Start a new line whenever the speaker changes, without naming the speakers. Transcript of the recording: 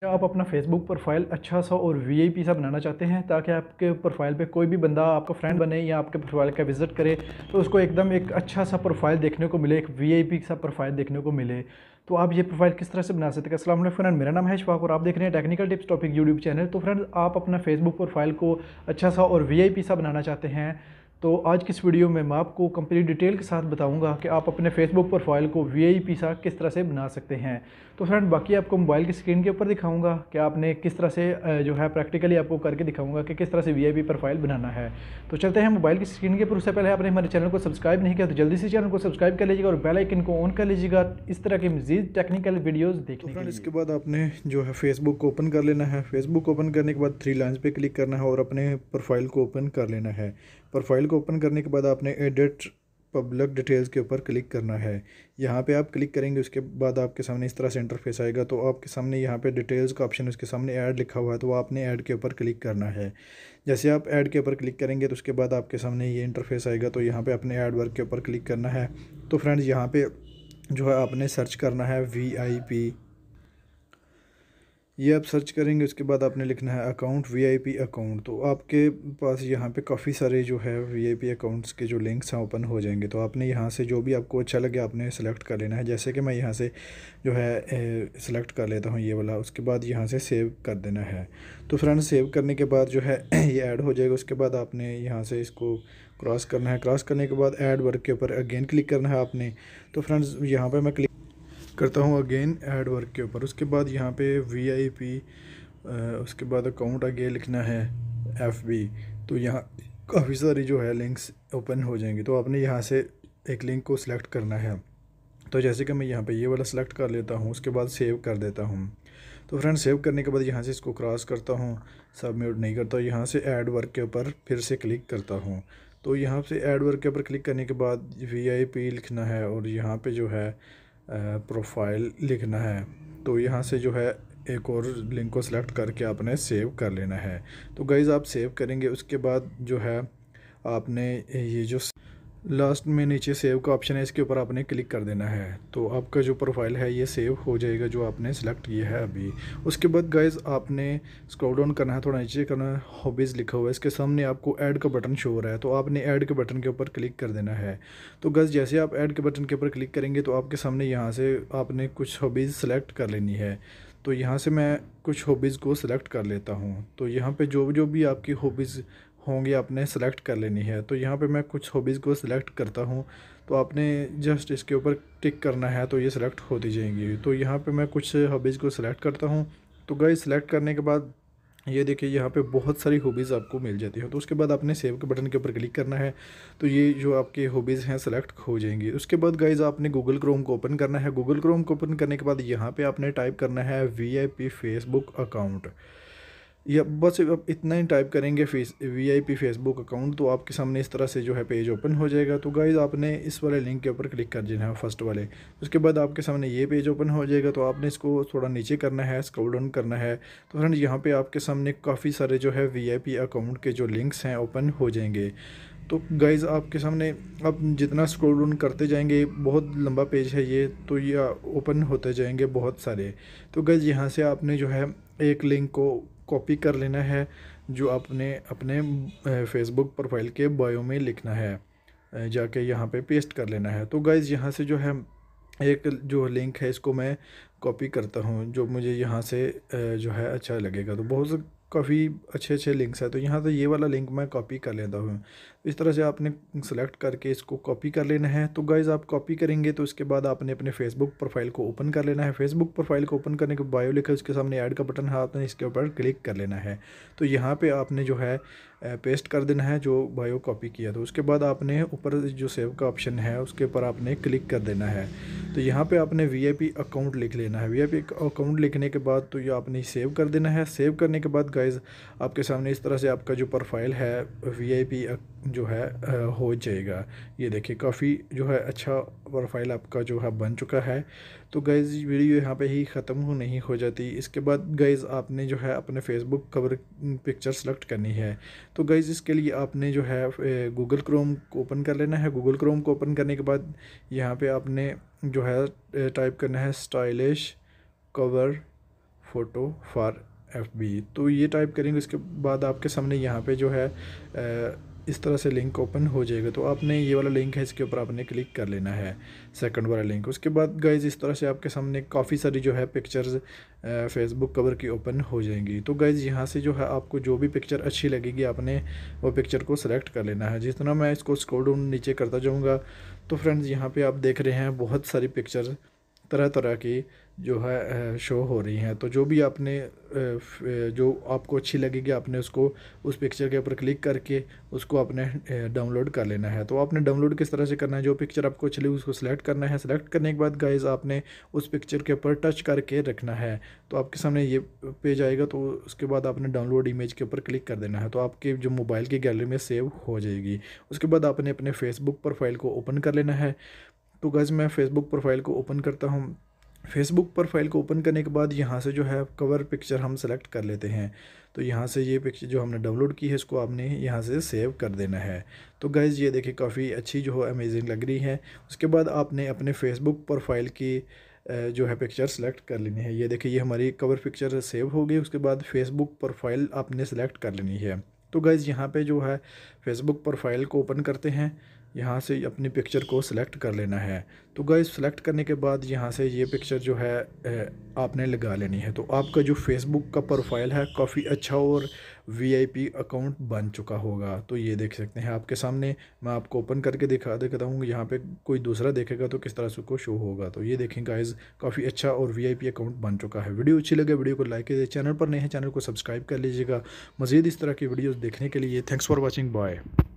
क्या आप अपना फेसबुक प्रोफाइल अच्छा सा और वीआईपी सा बनाना चाहते हैं ताकि आपके प्रोफाइल पे कोई भी बंदा आपका फ्रेंड बने या आपके प्रोफाइल का विज़िट करे तो उसको एकदम एक अच्छा सा प्रोफाइल देखने को मिले एक वीआईपी सा प्रोफाइल देखने को मिले तो आप ये प्रोफाइल किस तरह से बना सकते हैं असल फ्रेंड मेरा नाम है शफाक और आप देख रहे हैं technical tips topic YouTube channel तो फ्रेंड आप अपना फेसबुक प्रोफाइल को अच्छा सा और वी सा बनाना चाहते हैं तो आज की इस वीडियो में मैं आपको कंप्लीट डिटेल के साथ बताऊंगा कि आप अपने फेसबुक प्रोफाइल को वी आई पी सा किस तरह से बना सकते हैं तो फ्रेंड बाकी आपको मोबाइल की स्क्रीन के ऊपर दिखाऊंगा कि आपने किस तरह से जो है प्रैक्टिकली आपको करके दिखाऊंगा कि किस तरह से वी आई पी प्रोफाइल बनाना है तो चलते हैं मोबाइल की स्क्रीन के ऊपर उससे पहले आपने हमारे चैनल को सब्सक्राइब नहीं किया तो जल्दी से चैनल को सब्सक्राइब कर लीजिएगा और बेलाइकन को ऑन कर लीजिएगा इस तरह की मजीद टेक्निकल वीडियोज़ देखने तो इसके बाद आपने जो है फेसबुक को ओपन कर लेना है फेसबुक ओपन करने के बाद थ्री लाइन्स पर क्लिक करना है और अपने प्रोफाइल को ओपन कर लेना है प्रोफाइल को ओपन करने के बाद आपने एडिट पब्लिक डिटेल्स के ऊपर क्लिक करना है यहाँ पे आप क्लिक करेंगे उसके बाद आपके सामने इस तरह से इंटरफेस आएगा तो आपके सामने यहाँ पे डिटेल्स का ऑप्शन उसके सामने ऐड लिखा हुआ है तो आपने ऐड के ऊपर क्लिक करना है जैसे आप ऐड के ऊपर क्लिक करेंगे तो उसके बाद आपके सामने ये इंटरफेस आएगा तो यहाँ पर अपने ऐड वर्क के ऊपर क्लिक करना है तो फ्रेंड्स यहाँ पर जो है आपने सर्च करना है वी आई पी ये आप सर्च करेंगे उसके बाद आपने लिखना है अकाउंट वीआईपी अकाउंट तो आपके पास यहाँ पे काफ़ी सारे जो है वीआईपी अकाउंट्स के जो लिंक्स हैं ओपन हो जाएंगे तो आपने यहाँ से जो भी आपको अच्छा लगे आपने सेलेक्ट कर लेना है जैसे कि मैं यहाँ से जो है सेलेक्ट कर लेता हूँ ये वाला उसके बाद यहाँ से सेव कर देना है तो फ्रेंड सेव करने के बाद जो है ये ऐड हो जाएगा उसके बाद आपने यहाँ से इसको क्रॉस करना है क्रॉस करने के बाद ऐड वर्क के ऊपर अगेन क्लिक करना है आपने तो फ्रेंड्स यहाँ पर मैं क्लिक करता हूँ अगेन ऐड वर्क के ऊपर उसके बाद यहाँ पे वी आई पी उसके बाद अकाउंट आगे लिखना है एफ बी तो यहाँ काफ़ी सारी जो है लिंक्स ओपन हो जाएंगी तो आपने यहाँ से एक लिंक को सिलेक्ट करना है तो जैसे कि मैं यहाँ पे ये वाला सिलेक्ट कर लेता हूँ उसके बाद सेव कर देता हूँ तो फ्रेंड सेव करने के बाद यहाँ से इसको क्रॉस करता हूँ सबमिट नहीं करता यहाँ से एड वर्क के ऊपर फिर से क्लिक करता हूँ तो यहाँ से एड वर्क के ऊपर क्लिक करने के बाद वी आई पी लिखना है और यहाँ पे जो है प्रोफाइल लिखना है तो यहाँ से जो है एक और लिंक को सिलेक्ट करके आपने सेव कर लेना है तो गाइज़ आप सेव करेंगे उसके बाद जो है आपने ये जो लास्ट में नीचे सेव का ऑप्शन है इसके ऊपर आपने क्लिक कर देना है तो आपका जो प्रोफाइल है ये सेव हो जाएगा जो आपने सेलेक्ट किया है अभी उसके बाद गाइज आपने स्क्रॉल डाउन करना है थोड़ा नीचे करना है हॉबीज़ लिखा हुआ है इसके सामने आपको ऐड का बटन शो हो रहा है तो आपने ऐड के बटन के ऊपर क्लिक कर देना है तो गज़ जैसे आप ऐड के बटन के ऊपर क्लिक करेंगे तो आपके सामने यहाँ से आपने कुछ हॉबीज़ सेलेक्ट कर लेनी है तो यहाँ से मैं कुछ हॉबीज़ को सिलेक्ट कर लेता हूँ तो यहाँ पे जो जो भी आपकी हॉबीज़ होंगे आपने सेलेक्ट कर लेनी है तो यहाँ पे मैं कुछ हॉबीज़ को सिलेक्ट करता हूँ तो आपने जस्ट इसके ऊपर टिक करना है तो ये सिलेक्ट होती जाएंगी तो यहाँ पे मैं कुछ हॉबीज़ को सिलेक्ट करता हूँ तो गई सिलेक्ट करने के बाद ये देखिए यहाँ पे बहुत सारी हॉबीज़ आपको मिल जाती है तो उसके बाद आपने सेव के बटन के ऊपर क्लिक करना है तो ये जो आपकी हॉबीज़ हैं सेलेक्ट हो जाएंगी उसके बाद गाइज आपने गूगल क्रोम को ओपन करना है गूगल क्रोम को ओपन करने के बाद यहाँ पे आपने टाइप करना है V I P Facebook account या बस आप इतना ही टाइप करेंगे face V I P Facebook account तो आपके सामने इस तरह से जो है पेज ओपन हो जाएगा तो गाइज़ आपने इस वाले लिंक के ऊपर क्लिक कर देना है फर्स्ट वाले उसके बाद आपके सामने ये पेज ओपन हो जाएगा तो आपने इसको थोड़ा नीचे करना है स्क्रॉल डाउन करना है तो फ्रेंड यहाँ पर आपके सामने काफ़ी सारे जो है वी आई पी अकाउंट के जो लिंक्स हैं ओपन हो जाएंगे तो गाइज़ आपके सामने आप जितना स्क्रॉल डाउन करते जाएंगे बहुत लंबा पेज है ये तो ये ओपन होते जाएंगे बहुत सारे तो गाइज़ यहाँ से आपने जो है एक लिंक को कॉपी कर लेना है जो आपने अपने फेसबुक प्रोफाइल के बायो में लिखना है जाके यहाँ पे पेस्ट कर लेना है तो गाइज़ यहाँ से जो है एक जो लिंक है इसको मैं कॉपी करता हूँ जो मुझे यहाँ से जो है अच्छा लगेगा तो बहुत काफ़ी अच्छे अच्छे लिंक्स हैं तो यहाँ से ये वाला लिंक मैं कॉपी कर लेता हूँ इस तरह से आपने सेलेक्ट करके इसको कॉपी कर लेना है तो गाइज़ आप कॉपी करेंगे तो उसके बाद आपने अपने फेसबुक प्रोफाइल को ओपन कर लेना है फेसबुक प्रोफाइल को ओपन करने के बायो लिखा उसके सामने ऐड का बटन है आपने इसके ऊपर क्लिक कर लेना है तो यहाँ पर आपने जो है पेस्ट कर देना है जो बायो कॉपी किया था तो उसके बाद आपने ऊपर जो सेव का ऑप्शन है उसके ऊपर आपने क्लिक कर देना है तो यहाँ पे आपने वीआईपी अकाउंट लिख लेना है वीआईपी अकाउंट लिखने के बाद तो ये आपने सेव कर देना है सेव करने के बाद गाइज आपके सामने इस तरह से आपका जो प्रोफाइल है वीआईपी जो है हो जाएगा ये देखिए काफ़ी जो है अच्छा प्रोफाइल आपका जो है बन चुका है तो गाइज़ वीडियो यहाँ पे ही ख़त्म हो नहीं हो जाती इसके बाद गाइज़ आपने जो है अपने फेसबुक कवर पिक्चर सेलेक्ट करनी है तो गाइज़ इसके लिए आपने जो है गूगल क्रोम को ओपन कर लेना है गूगल क्रोम को ओपन करने के बाद यहाँ पे आपने जो है टाइप करना है stylish cover photo for F B तो ये टाइप करेंगे उसके बाद आपके सामने यहाँ पे जो है इस तरह से लिंक ओपन हो जाएगा तो आपने ये वाला लिंक है इसके ऊपर आपने क्लिक कर लेना है सेकंड वाला लिंक उसके बाद गाइज इस तरह से आपके सामने काफ़ी सारी जो है पिक्चर्स फेसबुक कवर की ओपन हो जाएंगी तो गाइज यहाँ से जो है आपको जो भी पिक्चर अच्छी लगेगी आपने वो पिक्चर को सिलेक्ट कर लेना है जितना मैं इसको स्क्रोल डाउन नीचे करता जाऊँगा तो फ्रेंड्स यहाँ पर आप देख रहे हैं बहुत सारी पिक्चर्स तरह तरह की जो है शो हो रही हैं तो जो भी आपने जो आपको अच्छी लगेगी आपने उसको उस पिक्चर के ऊपर क्लिक करके उसको आपने डाउनलोड कर लेना है तो आपने डाउनलोड किस तरह से करना है जो पिक्चर आपको अच्छी लगी उसको सिलेक्ट करना है सिलेक्ट करने के बाद गाइज आपने उस पिक्चर के ऊपर टच करके रखना है तो आपके सामने ये पेज आएगा तो उसके बाद आपने डाउनलोड इमेज के ऊपर क्लिक कर देना है तो आपके जो मोबाइल की गैलरी में सेव हो जाएगी उसके बाद आपने अपने फेसबुक प्रोफाइल को ओपन कर लेना है तो गज़ मैं फ़ेसबुक प्रोफाइल को ओपन करता हूँ फेसबुक प्रोफाइल को ओपन करने के बाद यहाँ से जो है कवर पिक्चर हम सेलेक्ट कर लेते हैं तो यहाँ से ये पिक्चर जो हमने डाउनलोड की है इसको आपने यहाँ से सेव कर देना है तो गैज़ ये देखिए काफ़ी अच्छी जो है अमेजिंग लग रही है उसके बाद आपने अपने फेसबुक प्रोफाइल की जो है पिक्चर सेलेक्ट कर लेनी है ये देखिए ये हमारी कवर पिक्चर सेव हो गई उसके बाद फेसबुक प्रोफाइल आपने सेलेक्ट कर लेनी है तो गैज़ यहाँ पर जो है फेसबुक प्रोफाइल को ओपन करते हैं यहाँ से अपनी पिक्चर को सिलेक्ट कर लेना है तो गाइज़ सेलेक्ट करने के बाद यहाँ से ये पिक्चर जो है आपने लगा लेनी है तो आपका जो फेसबुक का प्रोफाइल है काफ़ी अच्छा और वीआईपी अकाउंट बन चुका होगा तो ये देख सकते हैं आपके सामने मैं आपको ओपन करके दिखा देता हूँ यहाँ पे कोई दूसरा देखेगा तो किस तरह से उसको शो होगा तो ये देखें गाइज काफ़ी अच्छा और वी अकाउंट बन चुका है वीडियो अच्छी लगे वीडियो को लाइक कीजिए चैनल पर नए हैं चैनल को सब्सक्राइब कर लीजिएगा मज़ीद इस तरह की वीडियोज़ देखने के लिए थैंक्स फॉर वॉचिंग बाय